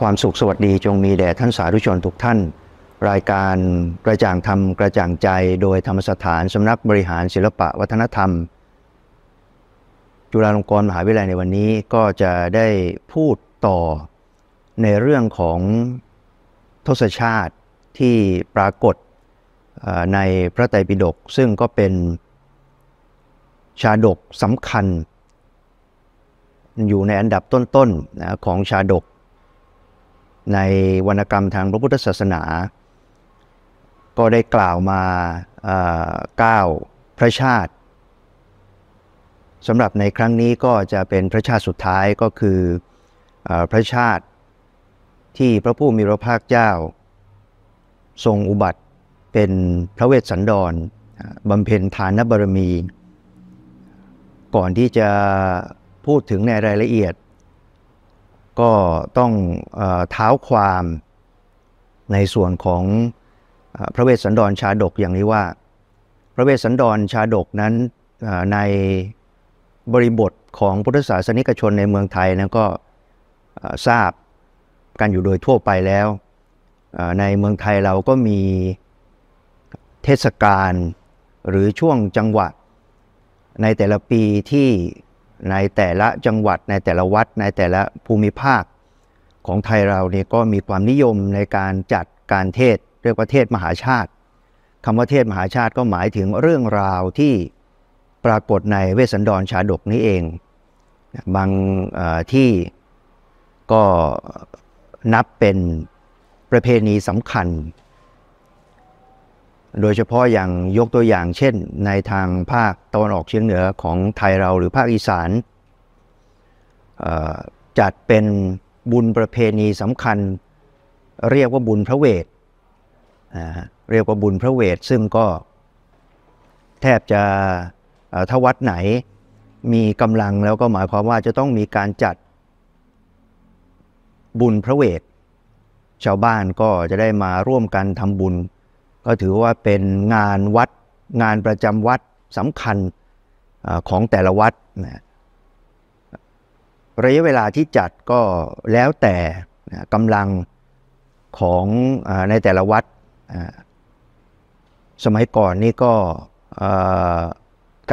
ความสุขสวัสดีจงมีแด่ท่านสาธุชนทุกท่าน รายการกระจ่างธรรม กระจ่างใจโดยธรรมสถาน สำนักบริหารศิลปะวัฒนธรรม จุฬาลงกรณ์มหาวิทยาลัยในวันนี้ก็จะได้พูดต่อในเรื่องของทศชาติที่ปรากฏในพระไตรปิฎกซึ่งก็เป็นชาดกสำคัญ อยู่ในอันดับต้นๆของชาดกในวรรณกรรมทางพระพุทธศาสนา ก็ได้กล่าวมาเก้าพระชาติสำหรับในครั้งนี้ก็จะเป็นพระชาติสุดท้ายก็คืออพระชาติที่พระผู้มีพระภาคเจ้าทรงอุบัติเป็นพระเวสสันดรบำเพ็ญทานบารมี ก่อนที่จะพูดถึงในรายละเอียดก็ต้องเท้าความในส่วนของพระเวสสันดรชาดกอย่างนี้ว่า พระเวสสันดรชาดกนั้นในบริบทของพุทธศาสนิกชนในเมืองไทยนั้นก็ทราบกันอยู่โดยทั่วไปแล้ว ในเมืองไทยเราก็มีเทศกาลหรือช่วงจังหวะในแต่ละปีที่ในแต่ละจังหวัดในแต่ละวัดในแต่ละภูมิภาคของไทยเราเนี่ยก็มีความนิยมในการจัดการเทศเรียกว่าเทศมหาชาติคำว่าเทศมหาชาติก็หมายถึงเรื่องราวที่ปรากฏในเวสันดรชาดกนี้เอง บางที่ก็นับเป็นประเพณีสำคัญโดยเฉพาะอย่างยกตัวอย่างเช่นในทางภาคตะวันออกเฉียงเหนือของไทยเราหรือภาคอีสานจัดเป็นบุญประเพณีสำคัญเรียกว่าบุญพระเวทเรียกว่าบุญพระเวทซึ่งก็แทบจะถ้าวัดไหนมีกำลังแล้วก็หมายความว่าจะต้องมีการจัดบุญพระเวท ชาวบ้านก็จะได้มาร่วมกันทำบุญก็ถือว่าเป็นงานวัดงานประจำวัดสำคัญของแต่ละวัดนะระยะเวลาที่จัดก็แล้วแต่กำลังของในแต่ละวัด สมัยก่อนนี่ก็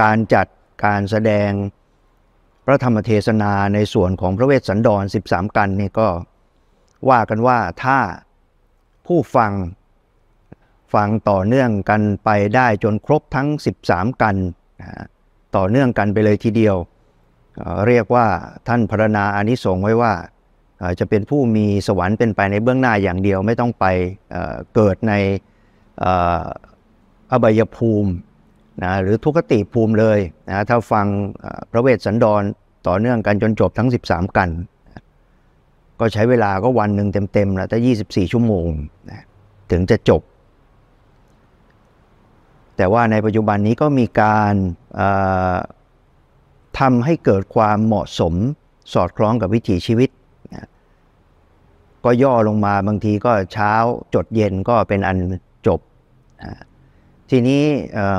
การจัดการแสดงพระธรรมเทศนาในส่วนของพระเวสสันดร 13 กันนี่ก็ว่ากันว่าถ้าผู้ฟังฟังต่อเนื่องกันไปได้จนครบทั้ง 13 กัน ต่อเนื่องกันไปเลยทีเดียว เรียกว่าท่านพรณนาอานิสงส์ไว้ว่า จะเป็นผู้มีสวรรค์เป็นไปในเบื้องหน้าอย่างเดียวไม่ต้องไปเกิดในอบายภูมินะหรือทุกติภูมิเลยนะถ้าฟังพระเวสสันดร ต่อเนื่องกันจนจบทั้ง 13 กันก็ใช้เวลาก็วันหนึ่งเต็มๆแล้วแต่24 ชั่วโมงนะถึงจะจบแต่ว่าในปัจจุบันนี้ก็มีการทำให้เกิดความเหมาะสมสอดคล้องกับวิถีชีวิต ก็ย่อลงมาบางทีก็เช้าจดเย็นก็เป็นอันจบ ทีนี้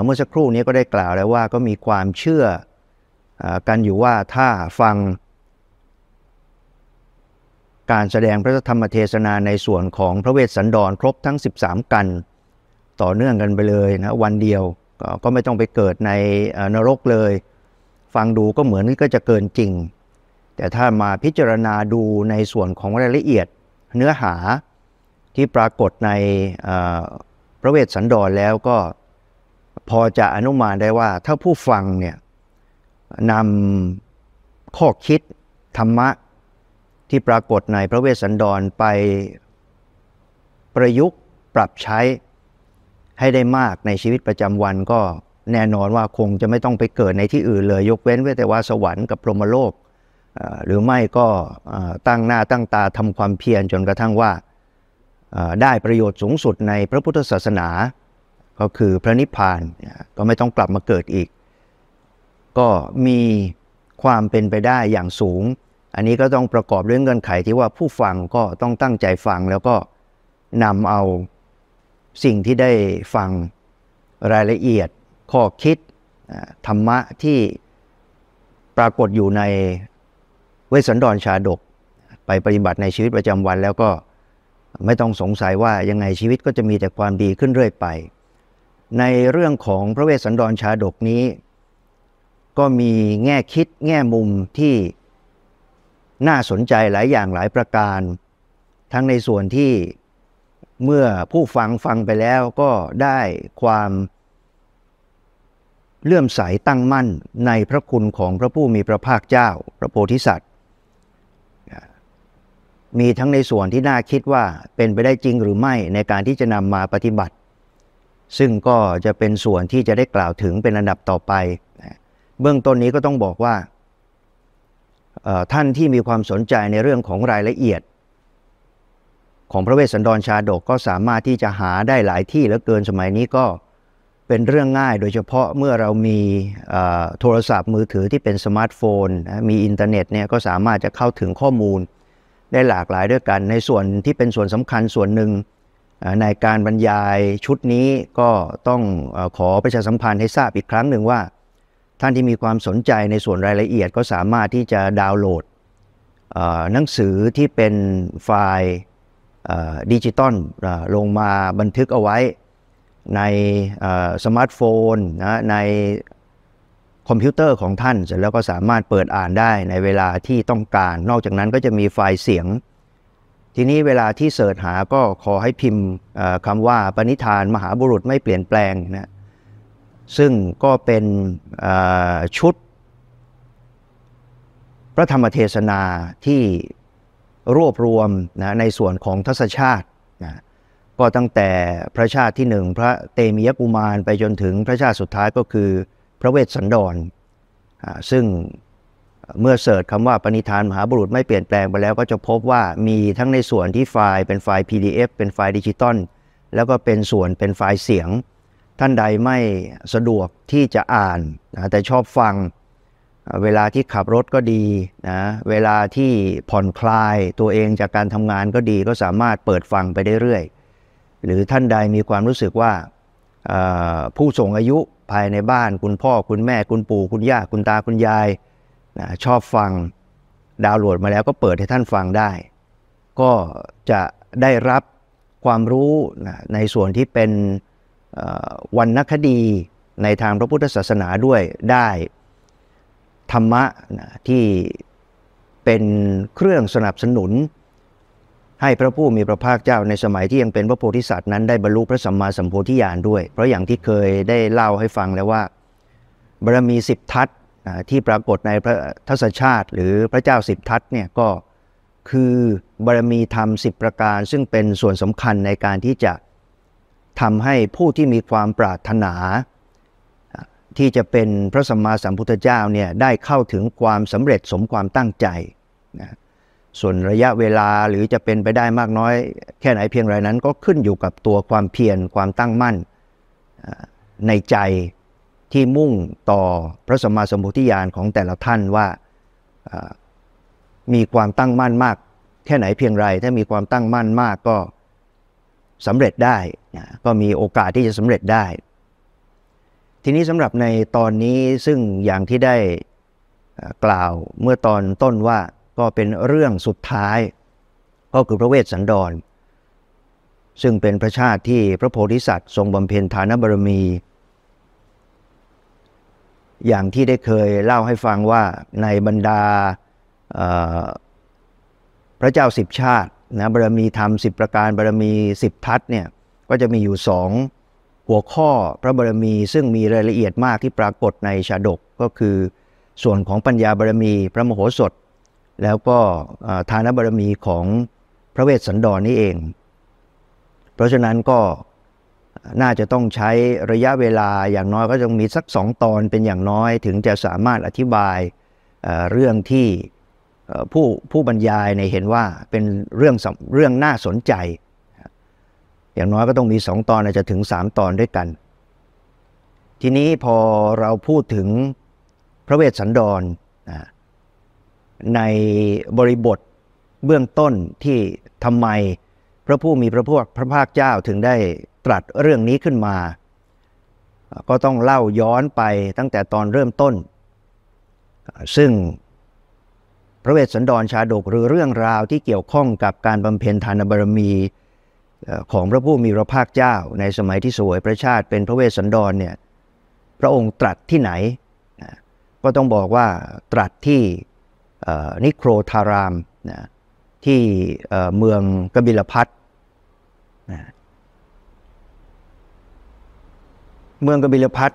เมื่อสักครู่นี้ก็ได้กล่าวแล้วว่าก็มีความเชื่อกันอยู่ว่าถ้าฟังการแสดงพระธรรมเทศนาในส่วนของพระเวสสันดร ครบทั้ง 13 กันต่อเนื่องกันไปเลยนะวันเดียวก็ไม่ต้องไปเกิดในนรกเลย ฟังดูก็เหมือนก็จะเกินจริง แต่ถ้ามาพิจารณาดูในส่วนของรายละเอียดเนื้อหาที่ปรากฏในพระเวสสันดรแล้วก็พอจะอนุมานได้ว่า ถ้าผู้ฟังเนี่ยนำข้อคิดธรรมะที่ปรากฏในพระเวสสันดรไปประยุกต์ปรับใช้ให้ได้มากในชีวิตประจำวันก็แน่นอนว่าคงจะไม่ต้องไปเกิดในที่อื่นเลยยกเว้นเวทแต่ว่าสวรรค์กับพรหมโลก หรือไม่ก็ตั้งหน้าตั้งตาทำความเพียรจนกระทั่งว่าได้ประโยชน์สูงสุดในพระพุทธศาสนาก็คือพระนิพพานก็ไม่ต้องกลับมาเกิดอีก ก็มีความเป็นไปได้อย่างสูง อันนี้ก็ต้องประกอบเรื่องเงื่อนไขที่ว่าผู้ฟังก็ต้องตั้งใจฟังแล้วก็นำเอาสิ่งที่ได้ฟังรายละเอียด ข้อคิดธรรมะที่ปรากฏอยู่ในเวสสันดรชาดก ไปปฏิบัติในชีวิตประจำวัน แล้วก็ไม่ต้องสงสัยว่ายังไงชีวิตก็จะมีแต่ความดีขึ้นเรื่อยไป ในเรื่องของพระเวสสันดรชาดกนี้ ก็มีแง่คิดแง่มุมที่น่าสนใจหลายอย่างหลายประการทั้งในส่วนที่เมื่อผู้ฟังฟังไปแล้วก็ได้ความเลื่อมใสตั้งมั่นในพระคุณของพระผู้มีพระภาคเจ้า พระโพธิสัตว์มีทั้งในส่วนที่น่าคิดว่าเป็นไปได้จริงหรือไม่ในการที่จะนำมาปฏิบัติ ซึ่งก็จะเป็นส่วนที่จะได้กล่าวถึงเป็นอันดับต่อไปเบื้องต้นนี้ก็ต้องบอกว่า ท่านที่มีความสนใจในเรื่องของรายละเอียดของพระเวสสันดรชาดกก็สามารถที่จะหาได้หลายที่แล้วเกินสมัยนี้ก็เป็นเรื่องง่าย โดยเฉพาะเมื่อเรามีโทรศัพท์มือถือที่เป็นสมาร์ทโฟนมีอินเทอร์เน็ตเนี่ยก็สามารถจะเข้าถึงข้อมูลได้หลากหลายด้วยกัน ในส่วนที่เป็นส่วนสำคัญส่วนหนึ่งในการบรรยายชุดนี้ก็ต้องขอประชาสัมพันธ์ให้ทราบอีกครั้งหนึ่งว่า ท่านที่มีความสนใจในส่วนรายละเอียด ก็สามารถที่จะดาวน์โหลดหนังสือที่เป็นไฟล์ดิจิตอลลงมาบันทึกเอาไว้ในสมาร์ทโฟนนะในคอมพิวเตอร์ของท่าน เสร็จแล้วก็สามารถเปิดอ่านได้ในเวลาที่ต้องการ นอกจากนั้นก็จะมีไฟล์เสียง ทีนี้เวลาที่เสิร์ชหาก็ขอให้พิมพ์คำว่าปณิธานมหาบุรุษไม่เปลี่ยนแปลงนะซึ่งก็เป็นชุด พระธรรมเทศนาที่รวบรวมนะในส่วนของทศชาตินะก็ตั้งแต่พระชาติที่หนึ่งพระเตมียกุมารไปจนถึงพระชาติสุดท้ายก็คือพระเวสสันดรซึ่งเมื่อเสิร์ชคำว่าปณิธานมหาบุรุษไม่เปลี่ยนแปลงไปแล้ว ก็จะพบว่ามีทั้งในส่วนที่ไฟล์ เป็นไฟล์ PDF เป็นไฟล์ดิจิตอลแล้วก็เป็นส่วนเป็นไฟล์เสียง ท่านใดไม่สะดวกที่จะอ่านแต่ชอบฟังเวลาที่ขับรถก็ดีนะเวลาที่ผ่อนคลายตัวเองจากการทำงานก็ดีก็สามารถเปิดฟังไปได้เรื่อยหรือท่านใดมีความรู้สึกว่าผู้สูงอายุภายในบ้านคุณพ่อคุณแม่คุณปู่คุณย่าคุณตาคุณยายนะชอบฟังดาวน์โหลดมาแล้วก็เปิดให้ท่านฟังได้ ก็จะได้รับความรู้นะในส่วนที่เป็นวรรณคดีในทางพระพุทธศาสนาด้วยได้ธรรมะนะที่เป็นเครื่องสนับสนุน ให้พระผู้มีพระภาคเจ้าในสมัยที่ยังเป็นพระโพธิสัตว์นั้นได้บรรลุพระสัมมาสัมโพธิญาณด้วยเพราะอย่างที่เคยได้เล่าให้ฟังแล้วว่าบารมีสิบทัศที่ปรากฏในพระทศชาติหรือพระเจ้าสิบทัศเนี่ยก็คือบารมีธรรมสิบประการ ซึ่งเป็นส่วนสำคัญในการที่จะทำให้ผู้ที่มีความปรารถนาที่จะเป็นพระสัมมาสัมพุทธเจ้าเนี่ยได้เข้าถึงความสำเร็จสมความตั้งใจนะส่วนระยะเวลาหรือจะเป็นไปได้มากน้อย แค่ไหนเพียงไรนั้นก็ขึ้นอยู่กับตัวความเพียรความตั้งมั่น ในใจที่มุ่งต่อพระสัมมาสัมพุทธญาณของแต่ละท่านว่ามีความตั้งมั่นมาก แค่ไหนเพียงไรถ้ามีความตั้งมั่นมากก็สำเร็จได้ก็มีโอกาสที่จะสำเร็จได้ทีนี้สำหรับในตอนนี้ซึ่งอย่างที่ได้กล่าวเมื่อตอนต้นว่าก็เป็นเรื่องสุดท้าย ก็คือพระเวสสันดร ซึ่งเป็นพระชาติที่พระโพธิสัตว์ทรงบำเพ็ญฐานบารมี อย่างที่ได้เคยเล่าให้ฟังว่าในบรรดาพระเจ้าสิบชาตินะบารมีธรรมสิบประการบารมีสิบทัศเนี่ยก็จะมีอยู่สองหัวข้อพระบารมีซึ่งมีรายละเอียดมากที่ปรากฏในชาดกก็คือส่วนของปัญญาบารมีพระมโหสถ แล้วก็ทานบารมีของพระเวสสันดรนนี่เอง เพราะฉะนั้นก็น่าจะต้องใช้ระยะเวลาอย่างน้อยก็จะมีสักสองตอนเป็นอย่างน้อยถึงจะสามารถอธิบายเรื่องที่ผู้ผู้บรรยายในเห็นว่าเป็นเรื่องเรื่องน่าสนใจอย่างน้อยก็ต้องมี 2 ตอนอาจจะถึง 3 ตอนด้วยกัน ทีนี้พอเราพูดถึงพระเวสสันดรในบริบทเบื้องต้นที่ทำไมพระผู้มีพระพวกพระภาคเจ้าถึงได้ตรัสเรื่องนี้ขึ้นมา ก็ต้องเล่าย้อนไปตั้งแต่ตอนเริ่มต้น ซึ่งพระเวสสันดรชาดกหรือเรื่องราวที่เกี่ยวข้องกับการบำเพ็ญทานบารมีของพระผู้มีพระภาคเจ้าในสมัยที่สวย พระชาติเป็นพระเวสสันดรเนี่ยพระองค์ตรัสที่ไหน ก็ต้องบอกว่าตรัสที่นิโครธารามนะที่เมืองกบิลพัทนะเมืองกบิลพัท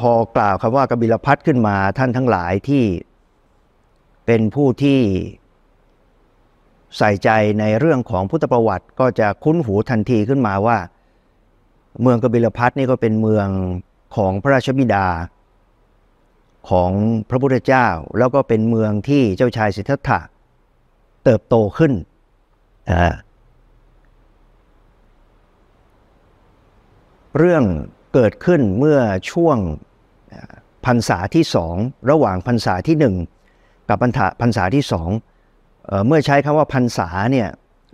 พอกล่าวคำว่ากบิลพัทขึ้นมาท่านทั้งหลายที่เป็นผู้ที่ใส่ใจในเรื่องของพุทธประวัติก็จะคุ้นหูทันทีขึ้นมาว่า เมืองกบิลพัทนี่ก็เป็นเมืองของพระราชบิดา ของพระพุทธเจ้าแล้วก็เป็นเมืองที่เจ้าชายสิทธัตถะเติบโตขึ้น เรื่องเกิดขึ้นเมื่อช่วงพรรษาที่สอง ระหว่างพรรษาที่หนึ่งกับพรรษาที่สองเมื่อใช้คำว่าพรรษาเนี่ย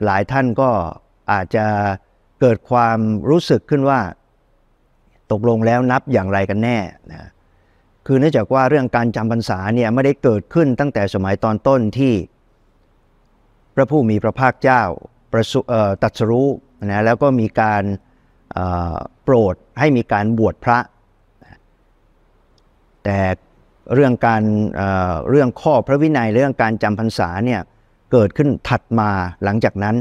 หลายท่านก็อาจจะเกิดความรู้สึกขึ้นว่าตกลงแล้วนับอย่างไรกันแน่นะคือเนื่องจากว่าเรื่องการจำพรรษาเนี่ยไม่ได้เกิดขึ้นตั้งแต่สมัยตอนต้นที่พระผู้มีพระภาคเจ้าประสูตัดสรู้นะแล้วก็มีการโปรดให้มีการบวชพระ แต่เรื่องการเรื่องข้อพระวินัยเรื่องการจำพรรษาเนี่ยเกิดขึ้นถัดมาหลังจากนั้น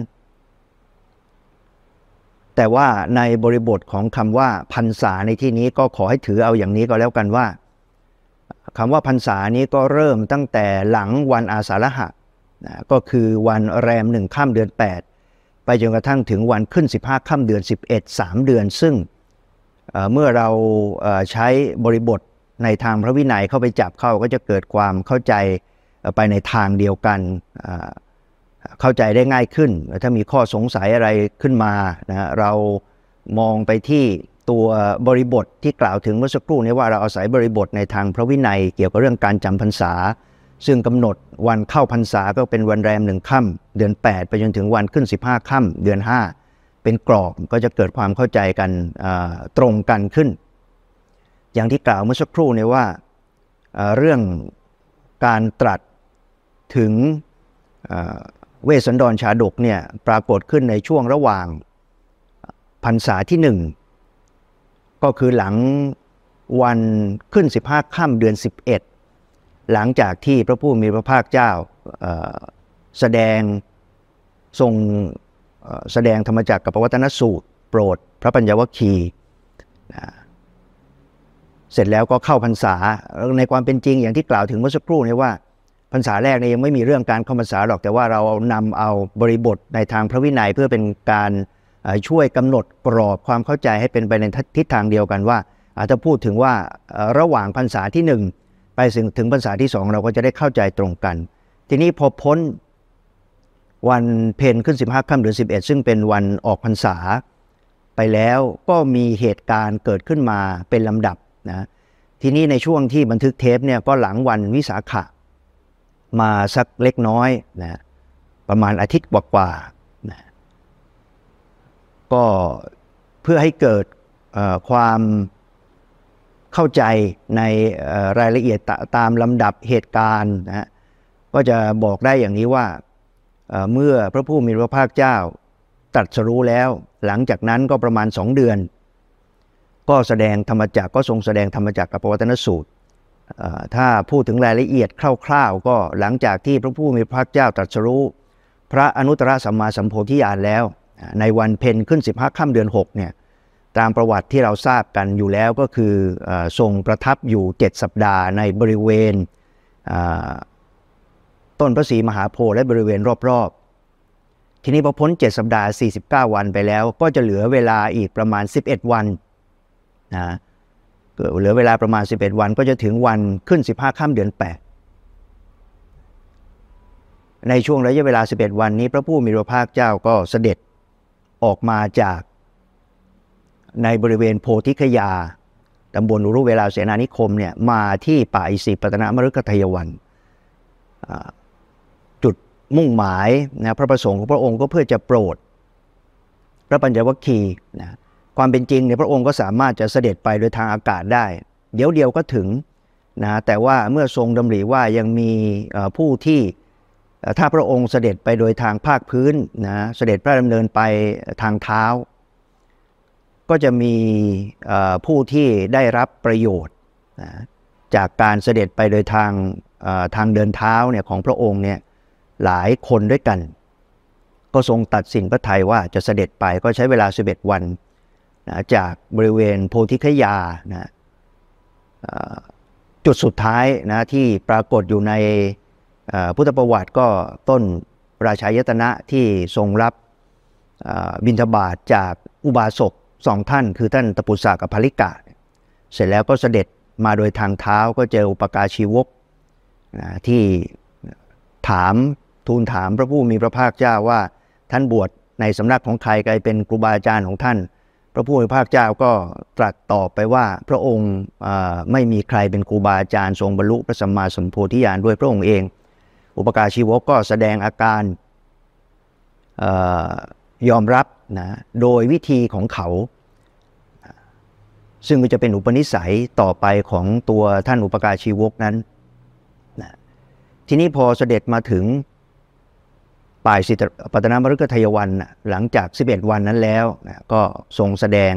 แต่ว่าในบริบทของคำว่าพรรษาในที่นี้ก็ขอให้ถือเอาอย่างนี้ก็แล้วกันว่าคำว่าพรรษานี้ก็เริ่มตั้งแต่หลังวันอาสาฬหะนะก็คือวันแรมหนึ่งข้ามเดือน 8 ไปจนกระทั่งถึงวันขึ้น 15ข้ามเดือน11 3เดือนซึ่งเมื่อเราใช้บริบทในทางพระวินัยเข้าไปจับเข้า ก็จะเกิดความเข้าใจไปในทางเดียวกันเข้าใจได้ง่ายขึ้น ถ้ามีข้อสงสัยอะไรขึ้นมานะเรามองไปที่ตัวบริบทที่กล่าวถึงเมื่อสักครู่นี้ว่าเราอาศัยบริบทในทางพระวินัย เกี่ยวกับเรื่องการจำพรรษา ซึ่งกำหนดวันเข้าพรรษาก็เป็นวันแรมหนึ่งค่ำเดือน 8 ไปจนถึงวันขึ้น 15 ค่ำเดือน 5 เป็นกรอบก็จะเกิดความเข้าใจกันตรงกันขึ้น อย่างที่กล่าวเมื่อสักครู่นี้ว่าเรื่องการตรัสถึงเวสสันดรชาดกเนี่ยปรากฏขึ้นในช่วงระหว่างพรรษาที่หนึ่ง ก็คือหลังวันขึ้น 15 ค่ำเดือน 11 หลังจากที่พระผู้มีพระภาคเจ้าแสดงทรงแสดงธรรมจักรกับปวัตนสูตร โปรดพระปัญญวคีเสร็จแล้วก็เข้าพรรษาในความเป็นจริงอย่างที่กล่าวถึงเมื่อสักครู่นี้ว่าพรรษาแรกเนี่ยยังไม่มีเรื่องการเข้าพรรษาหรอกแต่ว่าเรานำเอาบริบทในทางพระวินัยเพื่อเป็นการช่วยกำหนดกรอบความเข้าใจให้เป็นไปในทิศทางเดียวกันว่า อาจจะพูดถึงว่าระหว่างพรรษาที่ 1 ไปถึงถึงพรรษาที่2เราก็จะได้เข้าใจตรงกัน ทีนี้พอพ้นวันเพนขึ้น 15ค่ำหรือ 11 ซึ่งเป็นวันออกพรรษา ไปแล้วก็มีเหตุการณ์เกิดขึ้นมาเป็นลำดับนะทีนี้ในช่วงที่บันทึกเทปเนี่ยก็หลังวันวิสาขะมาสักเล็กน้อยนะประมาณอาทิตย์กว่าๆนะก็เพื่อให้เกิดความเข้าใจในรายละเอียดตามลำดับเหตุการณ์นะก็จะบอกได้อย่างนี้ว่าเมื่อพระผู้มีพระภาคเจ้าตรัสรู้แล้ว หลังจากนั้นก็ประมาณสองเดือนก็แสดงธรรมจักก็ทรงแสดงธรรมจักกับปวัตนสูตรถ้าพูดถึงรายละเอียดคร่าวๆ ก็หลังจากที่พระผู้มีพระเจ้าตรัสรู้พระอนุตตรสัมมาสัมโพธิญาณแล้ว ในวันเพ็ญขึ้น 15 ค่ำเดือน6เนี่ยตามประวัติที่เราทราบกันอยู่แล้วก็คือทรงประทับอยู่ 7 สัปดาห์ในบริเวณต้นพระศรีมหาโพธิ์และบริเวณรอบๆ ทีนี้พอพ้น7สัปดาห์ 49 วันไปแล้วก็จะเหลือเวลาอีกประมาณ 11 วันนะเหลือเวลาประมาณ 11 วันก็จะถึงวันขึ้น 15ค่ำเดือน8 ในช่วงระยะเวลา 11 วันนี้พระผู้มีพระภาคเจ้าก็เสด็จออกมาจากในบริเวณโพธิคยาตำบลอุรุเวลาเสนานิคมเนี่ยมาที่ป่าอิสิปตนมฤคทยวันจุดมุ่งหมายนะพระประสงค์ของพระองค์ก็เพื่อจะโปรด พระปัญจวัคคีย์นะความเป็นจริงเนี่ยพระองค์ก็สามารถจะเสด็จไปโดยทางอากาศได้ เดี๋ยวเดียวก็ถึงนะแต่ว่าเมื่อทรงดำริว่ายังมีผู้ที่ ถ้าพระองค์เสด็จไปโดยทางภาคพื้นนะเสด็จพระดำเนินไปทางเท้า ก็จะมีผู้ที่ได้รับประโยชน์นะจากการเสด็จไปโดยทางทางเดินเท้าเนี่ยของพระองค์เนี่ยหลายคนด้วยกัน ก็ทรงตัดสินพระทัยว่าจะเสด็จไปก็ใช้เวลา11วันนะจากบริเวณโพธิคยานะจุดสุดท้ายนะที่ปรากฏอยู่ในพุทธประวัติก็ต้นราชายตนะที่ทรงรับบินทบาทจากอุบาสกสองท่าน คือท่านตปุษากับภริกาเสร็จแล้วก็เสด็จมาโดยทางเท้าก็เจออุปการชีวกนะที่ถามทูลถามพระผู้มีพระภาคเจ้าว่าท่านบวชในสำนักของใครใครเป็นครูบาอาจารย์ของท่านพระผู้มีพระเจ้าก็ตรัสตอบไปว่าพระองค์ไม่มีใครเป็นครูบาอาจารย์ทรงบรรลุพระสัมมาสัมโพธิญาณด้วยพระองค์เอง อุปการชีวกก็แสดงอาการยอมรับนะโดยวิธีของเขา ซึ่งันจะเป็นอุปนิสัยต่อไปของตัวท่านอุปการชีวกนั้นนะทีนี้พอเสด็จมาถึงป่ายสิทธปัตนามฤกทยวันหลังจาก 11 วันนั้นแล้วนะก็ทรงแสดง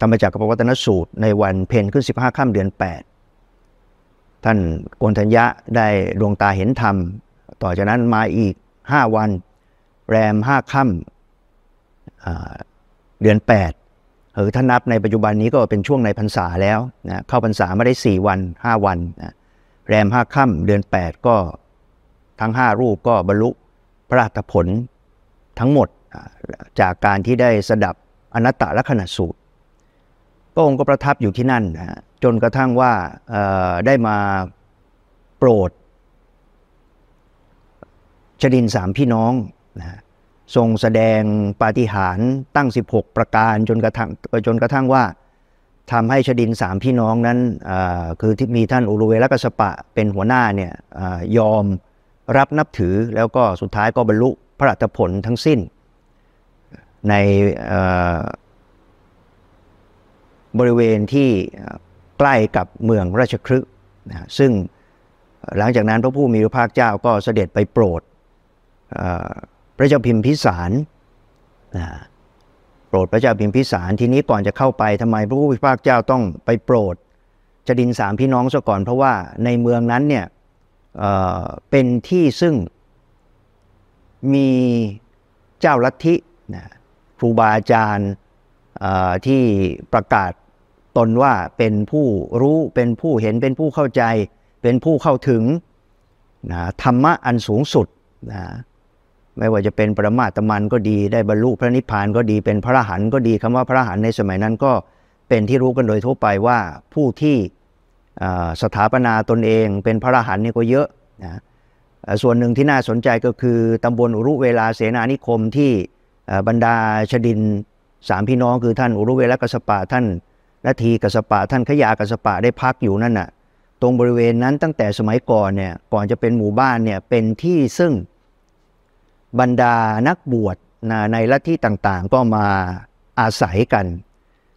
ธรรมจักรปวัตนสูตรในวันเพ็ญขึ้น 15ค่ำเดือน 8 ท่านโกนธัญญะได้ดวงตาเห็นธรรม ต่อจากนั้นมาอีก 5 วันแรม 5 ค่ำเดือน 8หรือถ้านับในปัจจุบันนี้ก็เป็นช่วงในพรรษาแล้วนะเข้าพรรษาไม่ได้ 4 วัน 5 วันนะแรม5ค่ำเดือน8ก็ทั้ง5 รูปก็บรรลุพระอาตผลทั้งหมดจากการที่ได้สดับอนัตตลักษณสูตร พระองค์ก็ประทับอยู่ที่นั่นนะจนกระทั่งว่าได้มาโปรดชดินสามพี่น้องนะทรงแสดงปาฏิหาริย์ตั้ง 16 ประการจนกระทั่งจนกระทั่งว่าทำให้ชดินสามพี่น้องนั้นคือที่มีท่านอุรุเวลกัสปะเป็นหัวหน้าเนี่ยอยอมรับนับถือแล้วก็สุดท้ายก็บรรลุพระรัตผลทั้งสิ้น ในบริเวณที่ใกล้กับเมืองราชครึกนะซึ่งหลังจากนั้นพระผู้มีพระภาคเจ้าก็เสด็จไปโปรดพระเจ้าพิมพิสารนะโปรดพระเจ้าพิมพิสารทีนี้ก่อนจะเข้าไปทำไมพระผู้มีพระภาคเจ้าต้องไปโปรดจดินสามพี่น้องซะก่อน เพราะว่าในเมืองนั้นเนี่ยเป็นที่ซึ่งมีเจ้าลัทธิครูบาอาจารย์ที่ประกาศตนว่าเป็นผู้รู้เป็นผู้เห็นเป็นผู้เข้าใจ เป็นผู้เข้าถึงนะธรรมะอันสูงสุดนะไม่ว่าจะเป็นปรมาตมันก็ดีได้บรรลุพระนิพพานก็ดี เป็นพระหันก็ดีคำว่าพระหันในสมัยนั้นก็เป็นที่รู้กันโดยทั่วไปว่าผู้ที่สถาปนาตนเองเป็นพระอรหันต์นี่ก็เยอะนะส่วนหนึ่งที่น่าสนใจก็คือตำบลอุรุเวลาเสนานิคมที่บรรดาชดินสามพี่น้องคือท่านอุรุเวลกสปะท่านนาทีกสปะท่านขยากสปะได้พักอยู่นั่นน่ะตรงบริเวณนั้นตั้งแต่สมัยก่อนเนี่ยก่อนจะเป็นหมู่บ้านเนี่ยเป็นที่ซึ่งบรรดานักบวชในลัทธิต่างๆ ก็มาอาศัยกัน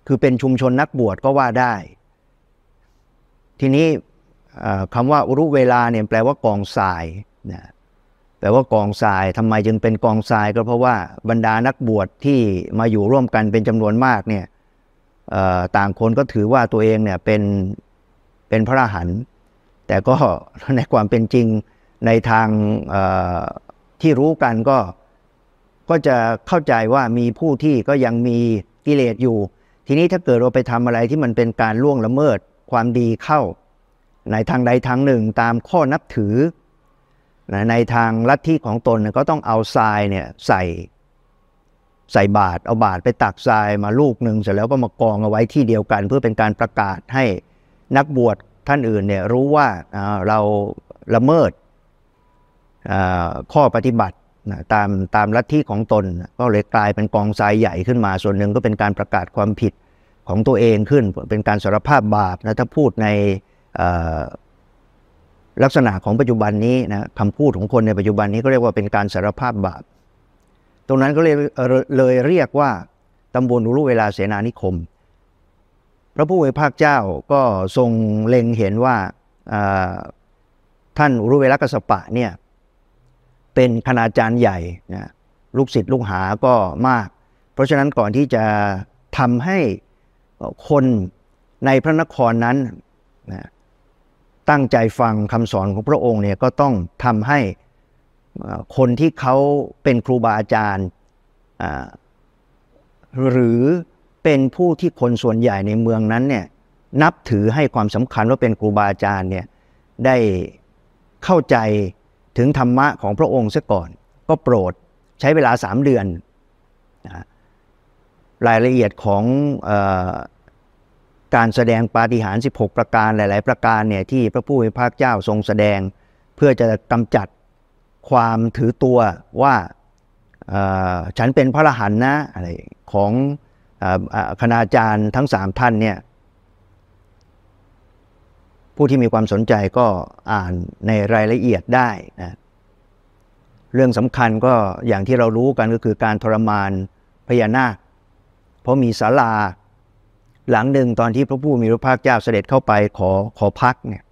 คือเป็นชุมชนนักบวชก็ว่าได้ทีนี้คำว่าอุรุเวลาเนี่ยแปลว่ากองทรายนะแปลว่ากองทรายทำไมจึงเป็นกองทรายก็เพราะว่าบรรดานักบวชที่มาอยู่ร่วมกันเป็นจำนวนมากเนี่ยต่างคนก็ถือว่าตัวเองเนี่ยเป็นเป็นพระอรหันต์แต่ก็ในความเป็นจริงในทางที่รู้กันก็ก็จะเข้าใจว่ามีผู้ที่ก็ยังมีกิเลสอยู่ ทีนี้ถ้าเกิดเราไปทำอะไรที่มันเป็นการล่วงละเมิดความดีเข้าในทางใดทางหนึ่งตามข้อนับถือในทางลัทธิของตนก็ต้องเอาทรายเนี่ยใส่ ใส่บาตรเอาบาตรไปตักทรายมาลูกหนึ่งเสร็จแล้วก็มากองเอาไว้ที่เดียวกัน เพื่อเป็นการประกาศให้นักบวชท่านอื่นเนี่ยรู้ว่าเราละเมิดข้อปฏิบัติตามตามลัทธิของตนก็เลยกลายเป็นกองทรายใหญ่ขึ้นมาส่วนหนึ่งก็เป็นการประกาศความผิดของตัวเองขึ้นเป็นการสารภาพบาปนะถ้าพูดในลักษณะของปัจจุบันนี้นะคำพูดของคนในปัจจุบันนี้ก็เรียกว่าเป็นการสารภาพบาปตรงนั้นก็เลยเลยเรียกว่าตำบลอุรุเวลาเสนานิคม พระผู้เป็นภาคเจ้าก็ทรงเล็งเห็นว่าท่านอุรุเวลากสปะเนี่ยเป็นคณาจารย์ใหญ่นะลูกศิษย์ลูกหาก็มาก เพราะฉะนั้นก่อนที่จะทำให้คนในพระนครนั้นนะตั้งใจฟังคำสอนของพระองค์เนี่ยก็ต้องทำให้คนที่เขาเป็นครูบาอาจารย์หรือเป็นผู้ที่คนส่วนใหญ่ในเมืองนั้นเนี่ยนับถือให้ความสำคัญว่าเป็นครูบาอาจารย์เนี่ยได้เข้าใจถึงธรรมะของพระองค์ซะก่อน ก็โปรดใช้เวลาสามเดือนนะรายละเอียดของการแสดงปาฏิหาริย์ 16 ประการหลาย ๆ ประการเนี่ยที่พระผู้เป็นพระเจ้าทรงแสดง เพื่อจะกำจัดความถือตัวว่าฉันเป็นพระรหันนะอะไรของคณาจารย์ทั้งสามท่านเนี่ยผู้ที่มีความสนใจก็อ่านในรายละเอียดได้นะเรื่องสำคัญก็อย่างที่เรารู้กันก็คือการทรมานพญานาคเพราะมีศาลาหลังหนึ่งตอนที่พระผู้มีพระภาคเจ้าเสด็จเข้าไปขอขอพักเนี่ย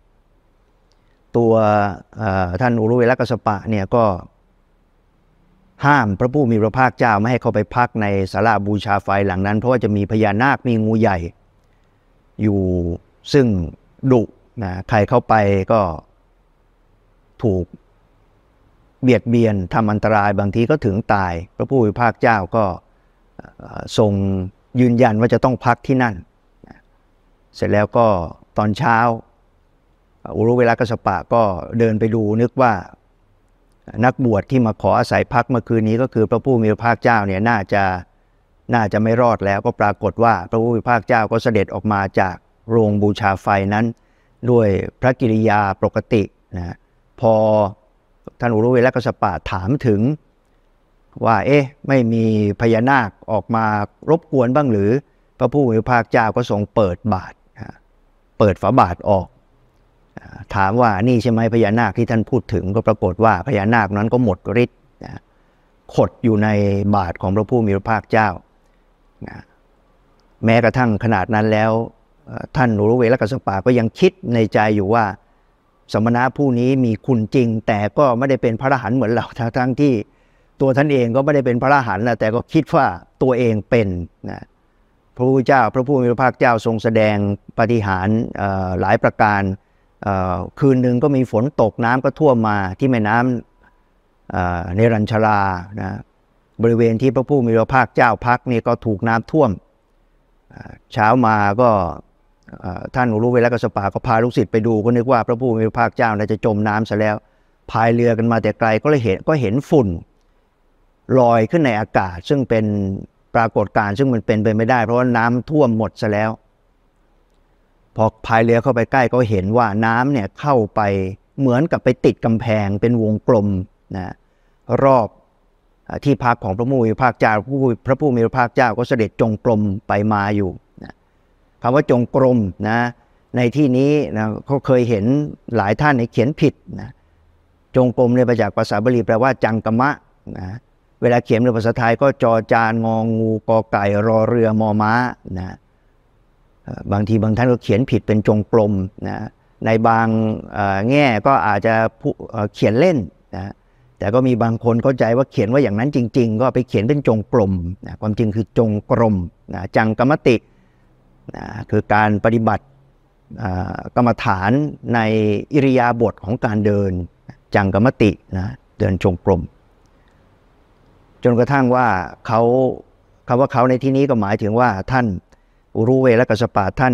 ตัวท่านอุรุเวลกัสปะเนี่ยก็ห้ามพระผู้มีพระภาคเจ้าไม่ให้เข้าไปพักในศาลาบูชาไฟหลังนั้น เพราะว่าจะมีพญานาค มีงูใหญ่ อยู่ซึ่งดุนะใครเข้าไปก็ถูกเบียดเบียนทำอันตรายบางทีก็ถึงตายพระผู้มีพระภาคเจ้าก็ส่งยืนยันว่าจะต้องพักที่นั่น เสร็จแล้วก็ตอนเช้าอุรุเวลากสปะก็เดินไปดูนึกว่านักบวชที่มาขออาศัยพักเมื่อคืนนี้ก็คือพระผู้มีพระภาคเจ้าเนี่ยน่าจะน่าจะไม่รอดแล้วก็ปรากฏว่าพระผู้มีพระภาคเจ้าก็เสด็จออกมาจากโรงบูชาไฟนั้น ด้วยพระกิริยาปกตินะพอท่านอุรุเวลากสปะถามถึงว่าเอ๊ะไม่มีพญานาคออกมารบกวนบ้างหรือพระผู้มีพระภาคเจ้าก็ทรงเปิดบาท เปิดฝาบาทออก ถามว่านี่ใช่ไหมพญานาคที่ท่านพูดถึงก็ปรากฏว่าพญานาคนั้นก็หมดฤทธิ์ขดอยู่ในบาทของพระผู้มีพระภาคเจ้าแม้กระทั่งขนาดนั้นแล้วท่านรุเวลกัสปาก็ยังคิดในใจอยู่ว่าสมณะผู้นี้มีคุณจริง แต่ก็ไม่ได้เป็นพระอรหันต์เหมือนเราทั้งที่ตัวท่านเองก็ไม่ได้เป็นพระอรหันต์นะแต่ก็คิดว่าตัวเองเป็นนะพระพุทธเจ้า พระผู้มีพระภาคเจ้าทรงแสดงปฏิหารหลายประการ คืนหนึ่งก็มีฝนตกน้ำก็ท่วมมาที่แม่น้ำเนรัญชรานะบริเวณที่พระผู้มีพระภาคเจ้าพักนี่ก็ถูกน้ำท่วม เช้ามาก็ท่านรู้เวลากัสปาก็พาลูกศิษย์ไปดู ก็นึกว่าพระผู้มีพระภาคเจ้าจะจมน้ำซะแล้ว พายเรือกันมาแต่ไกลก็เลยเห็นก็เห็นฝุ่นลอยขึ้นในอากาศซึ่งเป็นปรากฏการณ์ซึ่งมันเป็นไปไม่ได้ เพราะว่าน้ำท่วมหมดซะแล้วพอพายเรือเข้าไปใกล้ก็เห็นว่าน้ำเนี่ยเข้าไปเหมือนกับไปติดกำแพงเป็นวงกลมนะรอบที่พักของพระมูลภาพระเจ้าผู้พระผู้มีพระภาคเจ้าก็เสด็จจงกลมไปมาอยู่นะคำว่าจงกลมนะในที่นี้นะเขาเคยเห็นหลายท่านเขียนผิดนะจงกลมเนี่ยมาจากภาษาบาลีแปลว่า จังกมะนะเวลาเขียนเป็นภาษาไทยก็จอจานงองงูกอไก่รอเรือมอม้านะบางทีบางท่านก็เขียนผิดเป็นจงกลมนะในบางแง่ก็อาจจะเขียนเล่นนะแต่ก็มีบางคนเข้าใจว่าเขียนว่าอย่างนั้นจริง ๆ ก็ไปเขียนเป็นจงกลมนะความจริงคือจงกรมนะจังกรรมตินะคือการปฏิบัติกรรมฐานในอิริยาบถของการเดินจังกรรมตินะเดินจงกรมจนกระทั่งว่าเขาคำว่าเขาในที่นี้ก็หมายถึงว่าท่านอุรุเวและกัสปะท่าน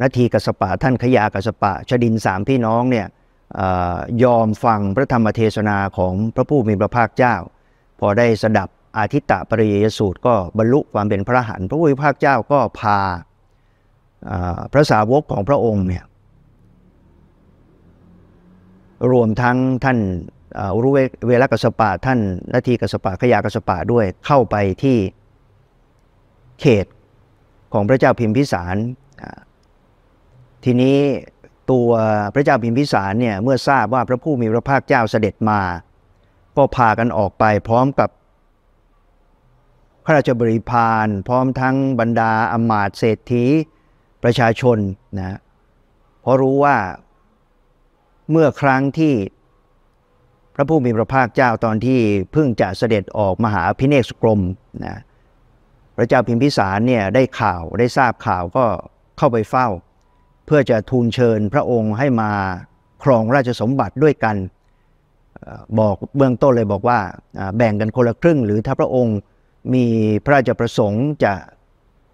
นาทีกัสปะท่านขยากัสปะชดินสามพี่น้องเนี่ยยอมฟังพระธรรมเทศนาของพระผู้มีพระภาคเจ้า พอได้สดับอาทิตตปริยสูตร ก็บรรลุความเป็นพระหันพระผู้มีพระภาคเจ้าก็พาพระสาวกของพระองค์เนี่ยรวมทั้งท่านอุรุเวลกัสปะท่านนาทีกัสปะขยากัสปะด้วยเข้าไปที่เขตของพระเจ้าพิมพิสารทีนี้ตัวพระเจ้าพิมพิสารเนี่ยเมื่อทราบว่าพระผู้มีพระภาคเจ้าเสด็จมาก็พากันออกไปพร้อมกับพระราชบริพารพร้อมทั้งบรรดาอมาตเศรษฐีประชาชนนะเพราะรู้ว่าเมื่อครั้งที่ระผู้มีพระภาคเจ้าตอนที่เพิ่งจะเสด็จออกมหาพิเนกสกรมนะพระเจ้าพิมพิสารเนี่ยได้ข่าวได้ทราบข่าวก็เข้าไปเฝ้า เพื่อจะทูลเชิญ พระองค์ให้มาครองราชสมบัติด้วยกันบอกเบื้องต้นเลยบอกว่า แบ่งกันคนละครึ่ง หรือถ้าพระองค์มีพระราชประสงค์ จะ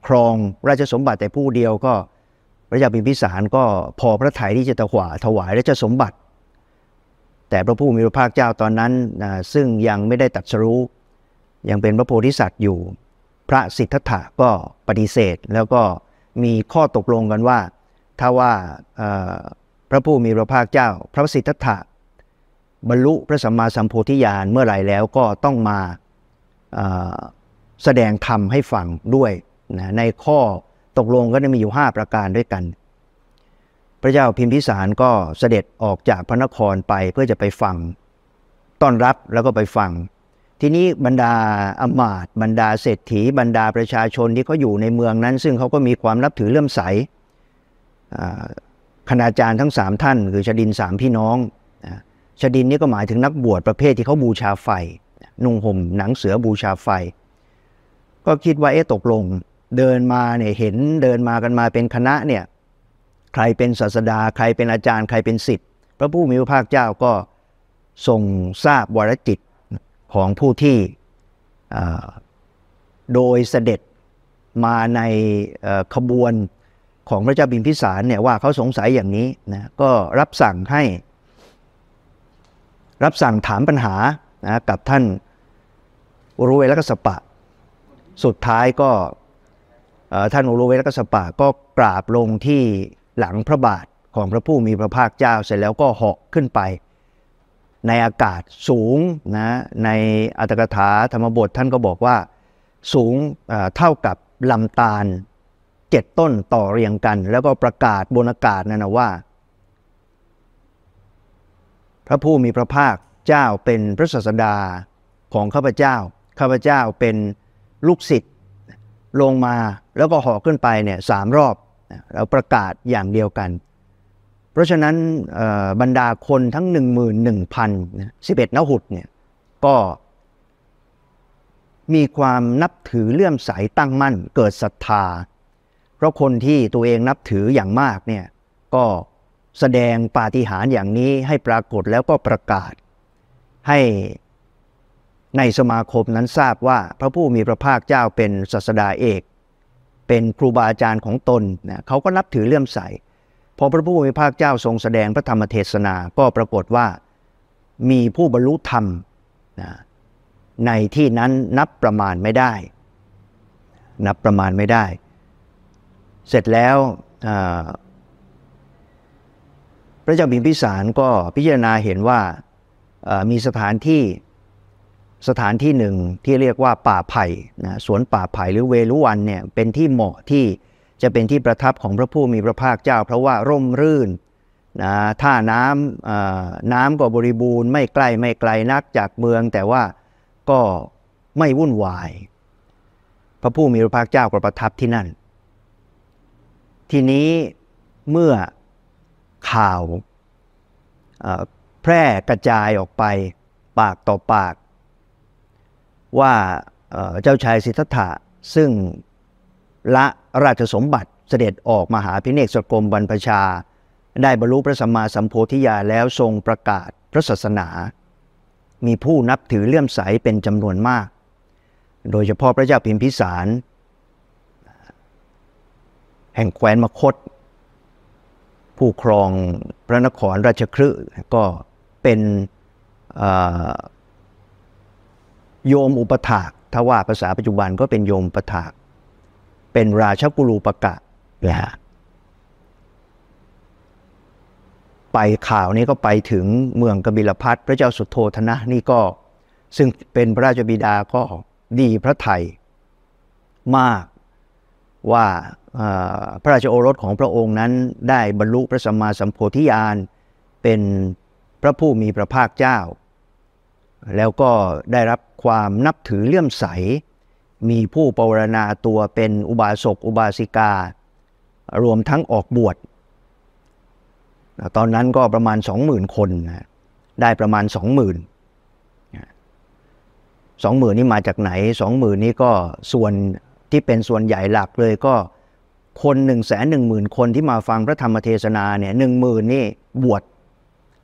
ครองราชสมบัติแต่ผู้เดียวก็พระเจ้าพิมพิสารก็พอพระทัยที่จะถวายถวายราชสมบัติแต่พระผู้มีพระภาคเจ้าตอนนั้นซึ่งยังไม่ได้ตัดสรู้ยังเป็นพระโพธิสัตว์อยู่พระสิทธัตถะก็ปฏิเสธแล้วก็มีข้อตกลงกันว่า ถ้าว่าพระผู้มีพระภาคเจ้า พระสิทธัตถะบรรลุพระสัมมาสัมโพธิญาณเมื่อไหร่แล้วก็ต้องมาแสดงธรรมให้ฟังด้วยนะในข้อตกลงก็จะมีอยู่5ประการด้วยกันพระเจ้าพิมพิสารก็เสด็จออกจากพระนครไปเพื่อจะไปฟัง ต้อนรับแล้วก็ไปฟัง ทีนี้บรรดาอมาตบรรดาเศรษฐี บรรดาประชาชน ที่เขาอยู่ในเมืองนั้น ซึ่งเขาก็มีความนับถือเลื่อมใสคณาจารย์ทั้งสามท่าน คือชดินสามพี่น้องชดินนี่ก็หมายถึงนักบวชประเภทที่เขาบูชาไฟนุ่งห่ม หนังเสือบูชาไฟ ก็คิดว่าเอ๊ะตกลงเดินมาเนี่ยเห็นเดินมากันมาเป็นคณะเนี่ยใครเป็นศาสดาใครเป็นอาจารย์ใครเป็นสิทธิ์พระผู้มีพระภาคเจ้าก็ทรงทราบวรจิตของผู้ที่โดยเสด็จมาในขบวนของพระเจ้าบิมพิสารเนี่ยว่าเขาสงสัยอย่างนี้นะก็รับสั่งให้รับสั่งถามปัญหานะกับท่านอุรุเวลกสปะ สุดท้ายก็ท่านอุรุเวลกสปะก็กราบลงที่หลังพระบาทของพระผู้มีพระภาคเจ้าเสร็จแล้วก็เหาะขึ้นไป ในอากาศสูงนะในอัตถกถาธรรมบทท่านก็บอกว่าสูงเท่ากับลำตาลเจ็ดต้นต่อเรียงกัน แล้วก็ประกาศบนอากาศนั่นนะว่า พระผู้มีพระภาคเจ้าเป็นพระศาสดาของข้าพเจ้าข้าพเจ้าเป็นลูกศิษย์ลงมาแล้วก็ห่อขึ้นไปเนี่ยสามรอบเราประกาศอย่างเดียวกัน เพราะฉะนั้นบรรดาคนทั้ง 11,000 11นหุดเนี่ยก็มีความนับถือเลื่อมใสตั้งมั่นเกิดศรัทธา เพราะคนที่ตัวเองนับถืออย่างมากเนี่ยก็แสดงปาฏิหาริย์อย่างนี้ให้ปรากฏแล้วก็ประกาศ ให้ในสมาคมนั้นทราบว่าพระผู้มีพระภาคเจ้าเป็นศาสดาเอกเป็นครูบาอาจารย์ของตนนะเขาก็นับถือเลื่อมใส พอพระผู้มีพระเจ้าทรงแสดงพระธรรมเทศนา ก็ปรากฏว่ามีผู้บรรลุธรรมนะในที่นั้นนับประมาณไม่ได้ นับประมาณไม่ได้ เสร็จแล้ว พระเจ้าบิมพิสารก็พิจารณาเห็นว่ามีสถานที่สถานที่หนึ่งที่เรียกว่า ป่าไผ่นะสวนป่าไผ่หรือเวลุวันเนี่ยเป็นที่เหมาะที่จะเป็นที่ประทับของพระผู้มีพระภาคเจ้า เพราะว่าร่มรื่นนะท่าน้ำน้ำก็บริบูรณ์ไม่ใกล้ไม่ไกลนักจากเมืองแต่ว่าก็ไม่วุ่นวาย พระผู้มีพระภาคเจ้าก็ประทับที่นั่นทีนี้เมื่อข่าวแพร่กระจายออกไปปากต่อปากว่าเจ้าชายสิทธัตถะซึ่ง ละ ราชสมบัติเสด็จออกมาหาพิเนกสกรมบรรพชา ได้บรรลุพระสัมมาสัมโพธิญาแล้วทรงประกาศพระศาสนา มีผู้นับถือเลื่อมใสเป็นจำนวนมาก โดยเฉพาะพระเจ้าพิมพิสาร แห่งแคว้นมคตผู้ครองพระนครราชคฤห์ก็เป็นโยมอุปถากถ้าว่าภาษาปัจจุบันก็เป็นโยมปถาก เป็นราชกุลูปกะนะฮะไปข่าวนี้ก็ไปถึงเมืองกบิลพัทพระเจ้าสุโธธนะนี่ก็ ซึ่งเป็นพระราชบิดาก็ดีพระไทยมากว่าพระราชโอรสของพระองค์นั้นได้บรรลุพระสัมมาสัมโพธิญาณเป็นพระผู้มีพระภาคเจ้าแล้วก็ได้รับความนับถือเลื่อมใส มีผู้ปรณาตัวเป็นอุบาสกอุบาสิกา รวมทั้งออกบวชตอนนั้นก็ประมาณ20,000คนนะได้ประมาณ20,000 20,000นี่มาจากไหน20,000นี่ก็ส่วนที่เป็นส่วนใหญ่หลักเลยก็คน1 1 0 0 0 0คนที่มาฟังพระธรรมเทศนาเนี่ยหนึ่งหมื่นนี่บวช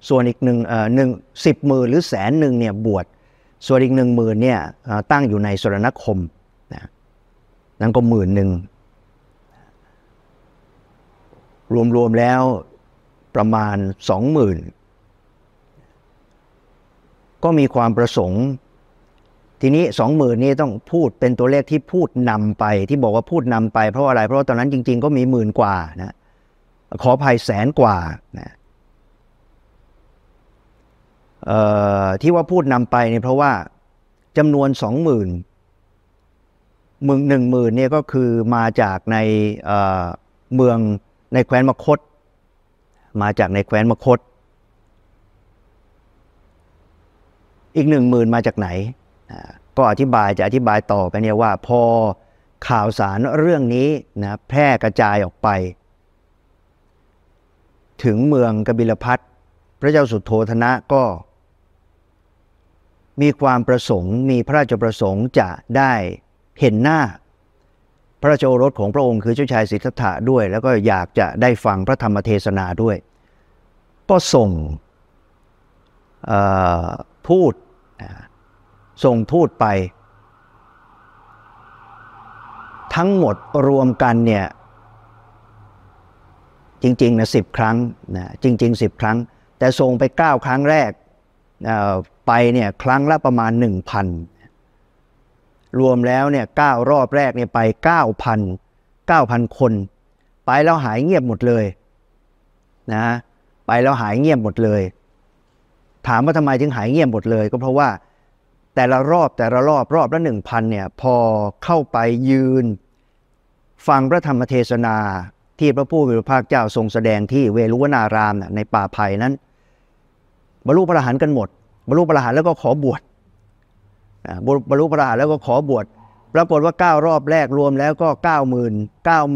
ส่วนอีกหนึ่งหนึ่งสิบหมื่นหรือแสนหนึ่งเนี่ยบวชส่วนอีกหนึ่งหมื่นเนี่ยตั้งอยู่ในสรณคมนะนั่นก็หมื่นหนึ่งรวมๆแล้วประมาณสองหมื่นก็มีความประสงค์ ทีนี้สองหมื่นนี่ต้องพูดเป็นตัวเลขที่พูดนำไปที่บอกว่าพูดนำไปเพราะอะไรเพราะตอนนั้นจริงๆ ก็มีหมื่นกว่านะขอภัยแสนกว่านะที่ว่าพูดนำไปเนี่ยเพราะว่าจำนวนสองหมื่นมึงหนึ่งหมื่นเนี่ยก็คือมาจากในเมืองในแคว้นมคต มาจากในแคว้นมคต อีกหนึ่งหมื่นมาจากไหน ก็อธิบายจะอธิบายต่อไปเนี่ยว่าพอข่าวสารเรื่องนี้นะแพร่กระจายออกไป ถึงเมืองกบิลพัทพระเจ้าสุโธธนะก็มีความประสงค์มีพระราชประสงค์จะได้เห็นหน้า พระราชโอรสของพระองค์ คือเจ้าชายสิทธัตถะด้วย แล้วก็อยากจะได้ฟังพระธรรมเทศนาด้วย ก็ส่งพูดส่งทูตไปทั้งหมดรวมกันเนี่ยจริงๆนะสิบครั้งนะจริงๆสิบครั้ง แต่ส่งไป 9 ครั้งแรกไปเนี่ยครั้งละประมาณ 1,000 รวมแล้วเนี่ยเก้ารอบแรกเนี่ยไป 9,000 9,000คนไปแล้วหายเงียบหมดเลยนะไปแล้วหายเงียบหมดเลย ถามว่าทำไมถึงหายเงียบหมดเลย ก็เพราะว่าแต่ละรอบแต่ละรอบรอบละหนึ่งพันเนี่ยพอเข้าไปยืน ฟังพระธรรมเทศนาที่พระผู้มีพระภาคเจ้าทรงแสดงที่เวรุวนารามในป่าไผ่นั้นบรรลุพระอรหันต์กันหมดบรรลุพระอรหันต์แล้วก็ขอบวชบรรลุพระอรหันต์แล้วก็ขอบวชปรากฏว่า9รอบแรกรวมแล้วก็9 0 0 0 0าห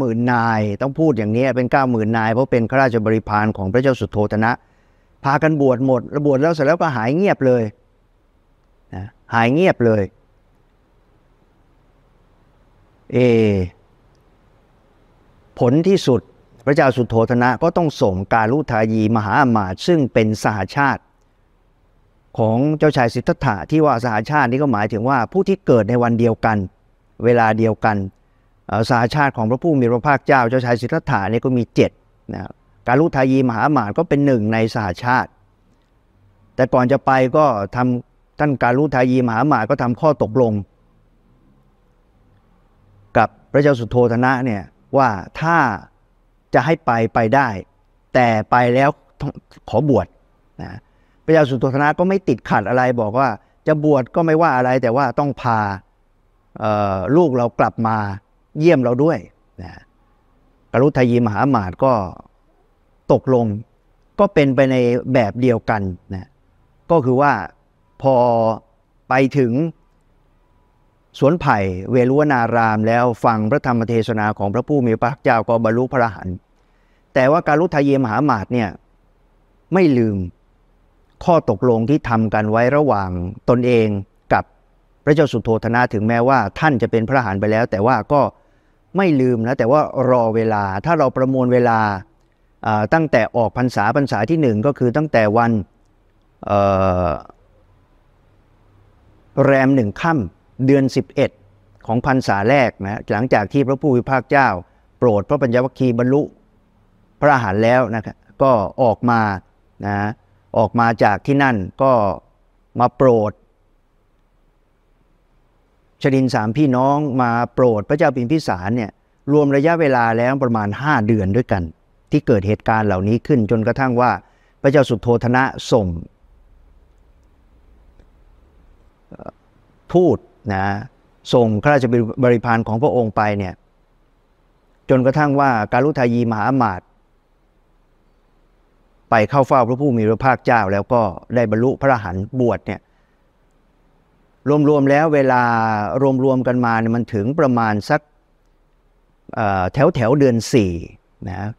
มื่นาย ต้องพูดอย่างนี้เป็น9 0,000นายเพราะเป็นข้าราชบริพารของพระเจ้าสุโธธนะ พากันบวชหมด ระบวชแล้วเสร็จแล้วก็หายเงียบเลยนะหายเงียบเลยเอผลที่สุดพระเจ้าสุโธธนะ ก็ต้องส่งการุทายีมหาอมาตย์ซึ่งเป็นสหชาติของเจ้าชายสิทธัตถะที่ว่าสหาชาตินี่ก็หมายถึงว่าผู้ที่เกิดในวันเดียวกัน เวลาเดียวกันสหาชาติของพระผู้มีพระภาคเจ้า เจ้าชายสิทธัตถะนี่ก็มี7นะการุทายีมหาหมาตก็เป็นหนึ่งในสหาชาติ แต่ก่อนจะไปก็ทำท่านการุทายีมหาหมาตก็ทำข้อตกลง กับพระเจ้าสุโธธนะเนี่ยว่าถ้าจะให้ไปไปได้ แต่ไปแล้วขอบวชนะพระยาสุโธธนะก็ไม่ติดขัดอะไรบอกว่าจะบวชก็ไม่ว่าอะไร แต่ว่าต้องพาลูกเรากลับมาเยี่ยมเราด้วยนะกรุธยีมหาหมาตก็ตกลงก็เป็นไปในแบบเดียวกันนะก็คือว่าพอไปถึงสวนไผ่เวลวนารามแล้วฟังพระธรรมเทศนาของพระผู้มีพระเจ้าก็บรรลุพระหันแต่ว่าการุธยยมหาหมาตเนี่ยไม่ลืมข้อตกลงที่ทำกันไว้ระหว่างตนเองกับพระเจ้าสุโธธนะถึงแม้ว่าท่านจะเป็นพระหานไปแล้ว แต่ว่าก็ไม่ลืมนะแต่ว่ารอเวลาถ้าเราประมวลเวลาตั้งแต่ออกพรรษาพรรษาที่หนึ่งก็คือตั้งแต่วันแรมหนึ่งค่ำเดือน11ของพรรษาแรกนะหลังจากที่พระผู้วิพากเจ้าโปรดพระปัญญวัคคีบรรลุพระอรหันต์แล้วนะครับก็ออกมานะออกมาจากที่นั่นก็มาโปรดชรินสามพี่น้องมาโปรดพระเจ้าปิมพิสารเนี่ยรวมระยะเวลาแล้วประมาณ 5 เดือนด้วยกัน ที่เกิดเหตุการณ์เหล่านี้ขึ้น จนกระทั่งว่าพระเจ้าสุโธธนะส่งทูตนะส่งข้าราชบริพารของพระองค์ไปเนี่ยจนกระทั่งว่าการุทายีมหาอมาตยไปเข้าเฝ้าพระผู้มีพระภาคเจ้า แล้วก็ได้บรรลุพระหันบวชเนี่ยรวมๆแล้วเวลารวมๆกันมาเนี่ยมันถึงประมาณสักแถวแถวเดือน4นะ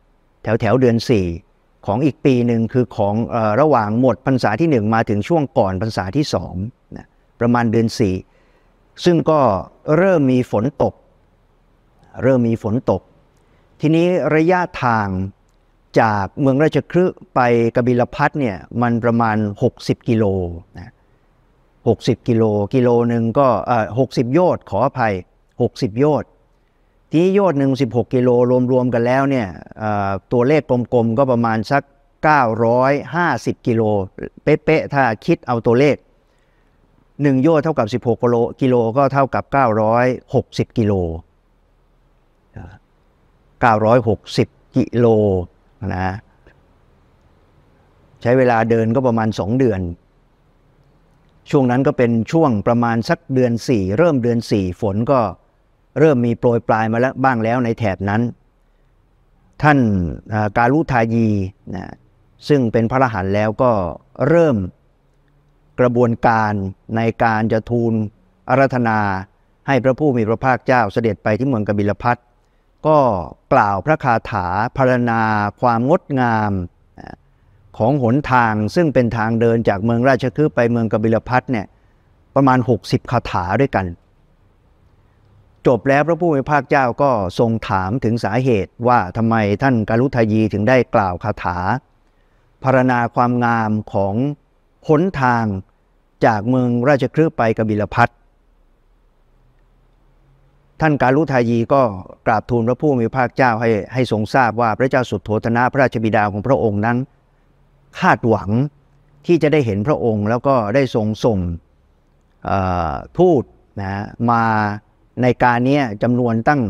แถวแถวเดือน4 ของอีกปีหนึ่งคือของอระหว่างหมดพรรษาที่ 1 มาถึงช่วงก่อนพรรษาที่2นะประมาณเดือน4 ซึ่งก็เริ่มมีฝนตก เริ่มมีฝนตก ทีนี้ระยะทางจากเมืองราชคฤห์ไปกบิลพัทเนี่ยมันประมาณ 60 กิโลนะ60 กิโลกิโลหนึ่งก็เอ่อ60 โยชน์ขออภัย 60 โยชน์ ที่โยชน์หนึ่ง16 กิโล รวม ๆ กันแล้วเนี่ยตัวเลขกลมๆ ก็ประมาณสัก 950 กิโล เป๊ะ ๆ ถ้าคิดเอาตัวเลข 1 โยชน์เท่ากับ 16 กิโลกิโลก็เท่ากับ 960 กิโล 960 กิโลนะใช้เวลาเดินก็ประมาณสองเดือน ช่วงนั้นก็เป็นช่วงประมาณสักเดือน4เริ่มเดือน4ฝนก็เริ่มมีโปรยปลายมาแล้วบ้างแล้วในแถบนั้น ท่านกาลุทายีนะซึ่งเป็นพระรหันต์แล้วก็เริ่มกระบวนการในการจะทูลอารัธนาให้พระผู้มีพระภาคเจ้าเสด็จ ไปที่เมืองกบิลพัทก็กล่าวพระคาถาพารณาความงดงามของหนทางซึ่งเป็นทางเดินจากเมืองราชคฤห์ไปเมืองกบิลพัทเนี่ยประมาณ 60คาถาด้วยกัน จบแล้วพระผู้มีพระเจ้าก็ทรงถามถึงสาเหตุว่าทำไมท่านกาลุทายีถึงได้กล่าวคาถาพารณาความงามของหนทางจากเมืองราชคฤห์ไปกบิลพัทท่านการุทายีก็กราบทูลพระผู้มีพระภาคเจ้าให้ให้ทรงทราบว่าพระเจ้าสุดโธทนะพระราชบิดาของพระองค์นั้นคาดหวังที่จะได้เห็นพระองค์แล้วก็ได้ทรงส่งทูตนะมาในการนี้จำนวนตั้ง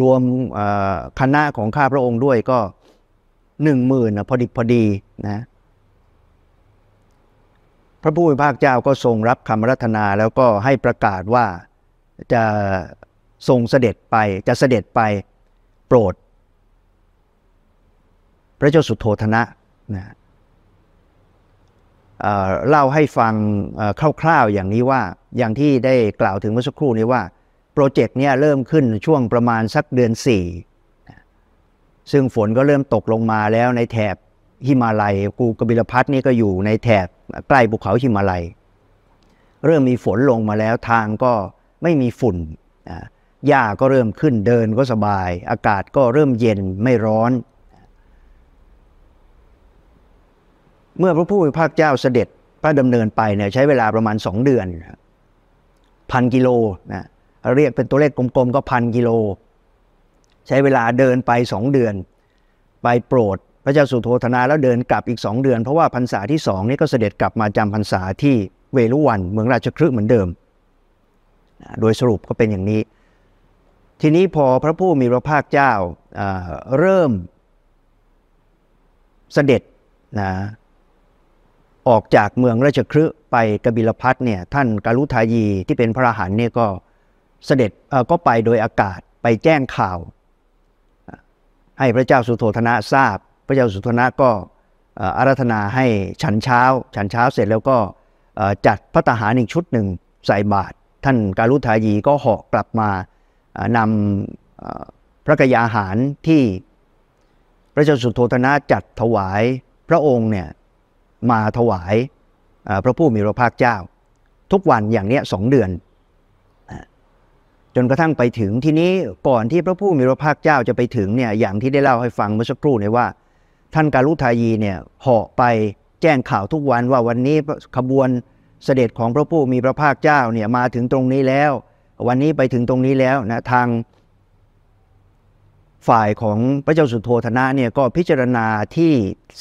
รวมคณะของข้าพระองค์ด้วยก็หนึ่งหมื่นพอดิบพอดีนะพระผู้มีพระภาคเจ้าก็ทรงรับคำรัตนาแล้วก็ให้ประกาศว่าจะทรงเสด็จไปจะเสด็จไปโปรดพระเจ้าสุโธธนะนะเเล่าให้ฟังคร่าวๆอย่างนี้ว่าอย่างที่ได้กล่าวถึงเมื่อสักครู่นี้ว่าโปรเจกต์เนี่ยเริ่มขึ้นช่วงประมาณสักเดือน4ซึ่งฝนก็เริ่มตกลงมาแล้วในแถบหิมาลัย กูกบิลพัทนี่ก็อยู่ในแถบใกล้ภูเขาหิมาลัย เริ่มมีฝนลงมาแล้วทางก็ไม่มีฝุ่นหญ้าก็เริ่มขึ้นเดินก็สบาย อากาศก็เริ่มเย็นไม่ร้อน เมื่อพระผู้มีพระเจ้าเสด็จพระดำเนินไปเนี่ยใช้เวลาประมาณสองเดือนพันกิโลนะเรียกเป็นตัวเลขกลมๆก็พันกิโล ใช้เวลาเดินไปสองเดือนไปโปรดพระเจ้าสุโธธนาแล้วเดินกลับอีกสองเดือน เพราะว่าพรรษาที่สองนี่ก็เสด็จกลับมาจำพรรษาที่เวลุวันเมืองราชครึกเหมือนเดิมโดยสรุปก็เป็นอย่างนี้ทีนี้ พอพระผู้มีพระภาคเจ้าเริ่มเสด็จนะออกจากเมืองราชครืไปกบิลพัทเนี่ยท่านกาลุทายีที่เป็นพระหันเนี่ยก็เสด็จก็ไปโดยอากาศไปแจ้งข่าว ให้พระเจ้าสุโธธนะทราบ พระเจ้าสุโธธนะก็อารัธนาให้ฉันเช้าฉันเช้าเสร็จแล้วก็จัดพระทหารอีกชุดหนึ่งใส่บาตรท่านกาลุทายีก็หอกกลับมานำพระกยาหารที่พระเจ้าสุโธธนะจัดถวายพระองค์เนี่ยมาถวายพระผู้มีพระภาคเจ้า ทุกวันอย่างเนี้ยสองเดือน จนกระทั่งไปถึงที่นี้ก่อนที่พระผู้มีพระภาคเจ้าจะไปถึงเนี่ยอย่างที่ได้เล่าให้ฟังเมื่อสักครู่เนี่ยว่า ท่านการุทายีเนี่ยเหาะไปแจ้งข่าวทุกวันว่าวันนี้ขบวนเสด็จของพระผู้มีพระภาคเจ้าเนี่ยมาถึงตรงนี้แล้ววันนี้ไปถึงตรงนี้แล้วนะทางฝ่ายของพระเจ้าสุโธธนะเนี่ยก็พิจารณาที่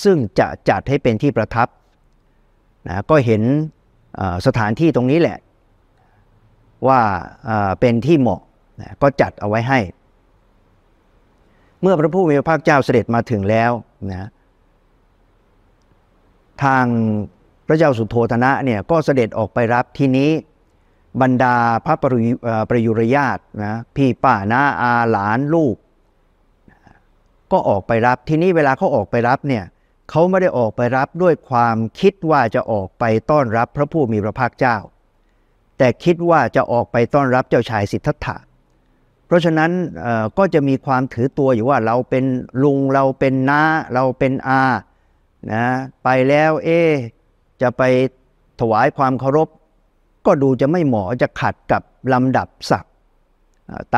ซึ่งจะจัดให้เป็นที่ประทับนะก็เห็นสถานที่ตรงนี้แหละว่าเป็นที่เหมาะนะก็จัดเอาไว้ให้ เมื่อพระผู้มีพระภาคเจ้าเสด็จมาถึงแล้วนะทางพระเจ้าสุโธธนะเนี่ยก็เสด็จออกไปรับที่นี้บรรดาพระประยุรญาตนะพี่ป้าน้าอาหลานลูกก็ออกไปรับที่นี่เวลาเขาออกไปรับเนี่ยเขาไม่ได้ออกไปรับด้วยความคิดว่าจะออกไปต้อนรับพระผู้มีพระภาคเจ้า แต่คิดว่าจะออกไปต้อนรับเจ้าชายสิทธัตถะ เพราะฉะนั้นก็จะมีความถือตัวอยู่ว่าเราเป็นลุงเราเป็นน้าเราเป็นอานะไปแล้วเอจะไปถวายความเคารพก็ดูจะไม่เหมาะจะขัดกับลำดับศักดิ์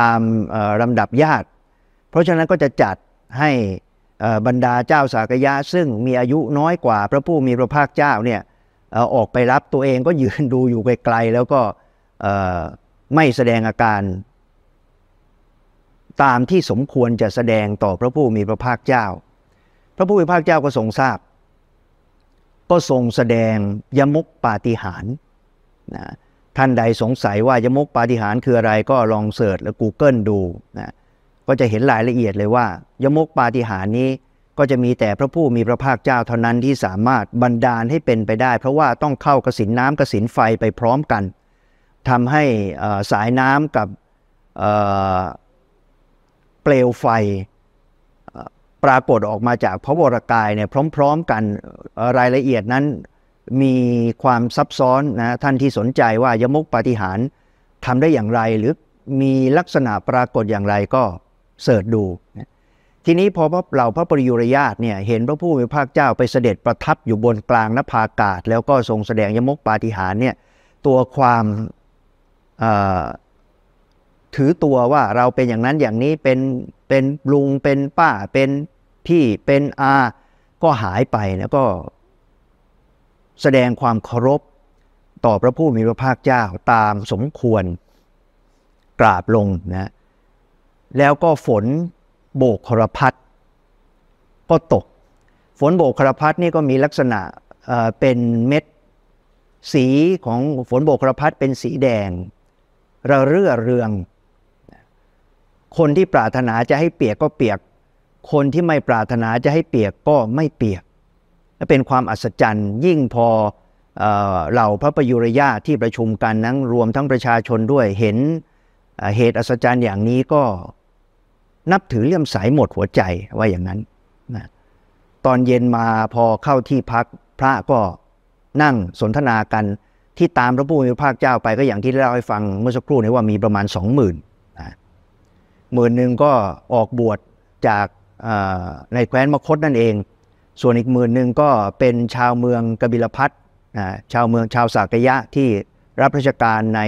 ตามลำดับญาติ เพราะฉะนั้นก็จะจัดให้บรรดาเจ้าสากยะซึ่งมีอายุน้อยกว่าพระผู้มีพระภาคเจ้าเนี่ยออกไปรับตัวเองก็ยืนดูอยู่ไกลๆแล้วก็ไม่แสดงอาการตามที่สมควรจะแสดงต่อพระผู้มีพระภาคเจ้า พระผู้มีพระภาคเจ้าก็ทรงทราบ ก็ทรงแสดงยมุกปาฏิหารย์นะท่านใดสงสัยว่ายมกปาฏิหาริ์คืออะไรก็ลองเสิร์ชและ Google ดูนะก็จะเห็นรายละเอียดเลยว่า ยมกปาฏิหารินี้ก็จะมีแต่พระผู้มีพระภาคเจ้าเท่านั้นที่สามารถบันดาลให้เป็นไปได้ เพราะว่าต้องเข้ากระสินน้ำกระสินไฟไปพร้อมกันทำให้สายน้ำกับเปลวไฟปรากฏออกมาจากพระวรกายเนี่ยพร้อมๆกันรายละเอียดนั้นมีความซับซ้อนนะท่านที่สนใจว่ายมุกปาฏิหารทำได้อย่างไรหรือมีลักษณะปรากฏอย่างไรก็เสิร์ชดู ทีนี้พอพระเหล่าพระปริยุรญาตเนี่ยเห็นพระผู้มีพระเจ้าไปเสด็จประทับอยู่บนกลางนภาอากาศ แล้วก็ทรงแสดงยมกปาฏิหาริย์เนี่ยตัวความถือตัวว่าเราเป็นอย่างนั้นอย่างนี้เป็นเป็นลุงเป็นป้า เป็นพี่เป็นอา ก็หายไปนะก็แสดงความเคารพต่อพระผู้มีพระภาคเจ้าตามสมควรกราบลงนะแล้วก็ฝนโบกครพัดก็ตก ฝนโบกครพัดนี่ก็มีลักษณะเป็นเม็ดสีของฝนโบกครพัดเป็นสีแดง ระเรื่อเรืองคนที่ปรารถนาจะให้เปียกก็เปียกคนที่ไม่ปรารถนาจะให้เปียกก็ไม่เปียกและเป็นความอัศจรรย์ยิ่งพอเหล่าพระประยุรยาที่ประชุมกันนั้นรวมทั้งประชาชนด้วยเห็นเหตุอัศจรรย์อย่างนี้ก็นับถือเลื่อมใสหมดหัวใจว่าอย่างนั้นนะตอนเย็นมาพอเข้าที่พักพระก็นั่งสนทนากันที่ตามพระผู้มีพระภาคเจ้าไปก็อย่างที่เล่าให้ฟังเมื่อสักครู่นี้ว่ามีประมาณสองหมื่นหมื่นหนึ่งก็ออกบวชจากในแคว้นมคตนั่นเองส่วนอีกหมื่นหนึ่งก็เป็นชาวเมืองกบิลพัทชาวเมืองชาวสากยะที่รับราชการใน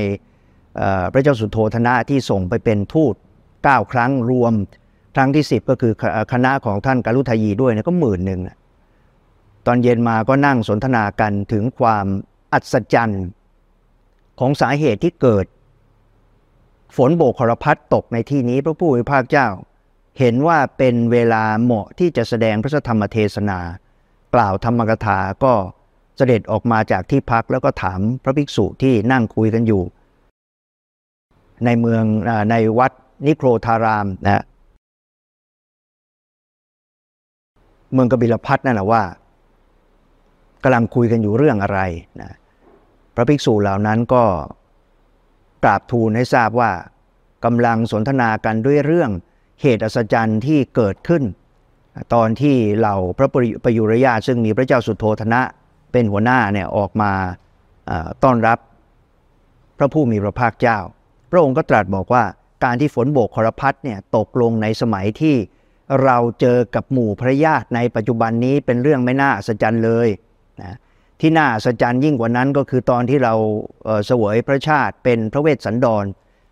พระเจ้าสุโธธนะที่ส่งไปเป็นทูต9ครั้งรวมครั้งที่ 10 ก็คือคณะของท่านกาลุทยีด้วยนะก็หมื่นหนึ่งตอนเย็นมาก็นั่งสนทนากันถึงความอัศจรรย์ของสาเหตุที่เกิดฝนโบกขรพัดตกในที่นี้พระผู้มีพระเจ้าเห็นว่าเป็นเวลาเหมาะที่จะแสดงพระธรรมเทศนา กล่าวธรรมกถา ก็เสด็จออกมาจากที่พักแล้วก็ถามพระภิกษุที่นั่งคุยกันอยู่ ในเมืองในวัดนิโครธารามนะ เมืองกบิลพัทนั่นแหละว่ากำลังคุยกันอยู่เรื่องอะไรนะพระภิกษุเหล่านั้นก็กราบทูลให้ทราบว่ากำลังสนทนากันด้วยเรื่องเหตุอัศจรรย์ที่เกิดขึ้น ตอนที่เหล่าพระประยุรยาซึ่งมีพระเจ้าสุโธธนะเป็นหัวหน้าเนี่ยออกมาต้อนรับพระผู้มีพระภาคเจ้า พระองค์ก็ตรัสบอกว่า การที่ฝนโบกครพัดเนี่ยตกลงในสมัยที่เราเจอกับหมู่พระญาติในปัจจุบันนี้เป็นเรื่องไม่น่าอัศจรรย์เลยนะที่น่าอัศจรรย์ยิ่งกว่านั้นก็คือตอนที่เราเสวยพระชาติเป็นพระเวสสันดร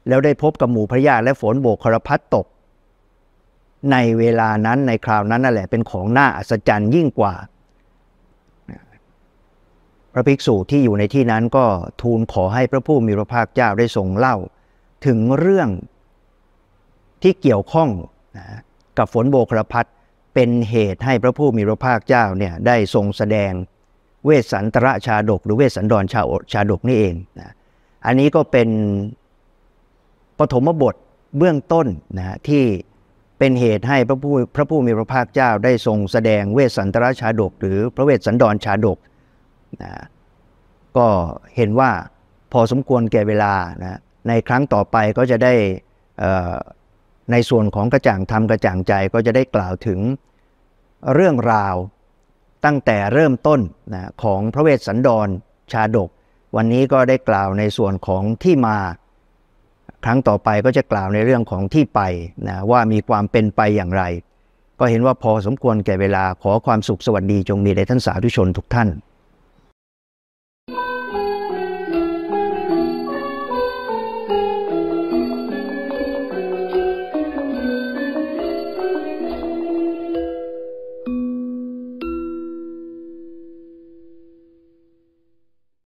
แล้วได้พบกับหมู่พระญาติและฝนโบกครพัดตกในเวลานั้นในคราวนั้นนั่นแหละ เป็นของน่าอัศจรรย์ยิ่งกว่าพระภิกษุที่อยู่ในที่นั้นก็ทูลขอให้พระผู้มีพระภาคเจ้าได้ทรงเล่า ถึงเรื่องที่เกี่ยวข้องนะกับฝนโบครพัดเป็นเหตุให้พระผู้มีพระภาคเจ้าเนี่ยได้ทรงแสดงเวสันตระชาดก หรือเวสันดรชาชาดกนี่เองนะอันนี้ก็เป็นปฐมบทเบื้องต้นนะที่เป็นเหตุให้พระผู้พระผู้มีพระภาคเจ้าได้ทรงแสดงเวสสันตรชาดก หรือพระเวสสันดรชาดกนะก็เห็นว่าพอสมควรแก่เวลานะในครั้งต่อไปก็จะได้ในส่วนของกระจ่างธรรมกระจ่างใจก็จะได้กล่าวถึงเรื่องราวตั้งแต่เริ่มต้นนะของพระเวสสันดรชาดก วันนี้ก็ได้กล่าวในส่วนของที่มาครั้งต่อไปก็จะกล่าวในเรื่องของที่ไปนะว่ามีความเป็นไปอย่างไร ก็เห็นว่าพอสมควรแก่เวลาขอความสุขสวัสดีจงมีแด่ท่านสาธุชนทุกท่าน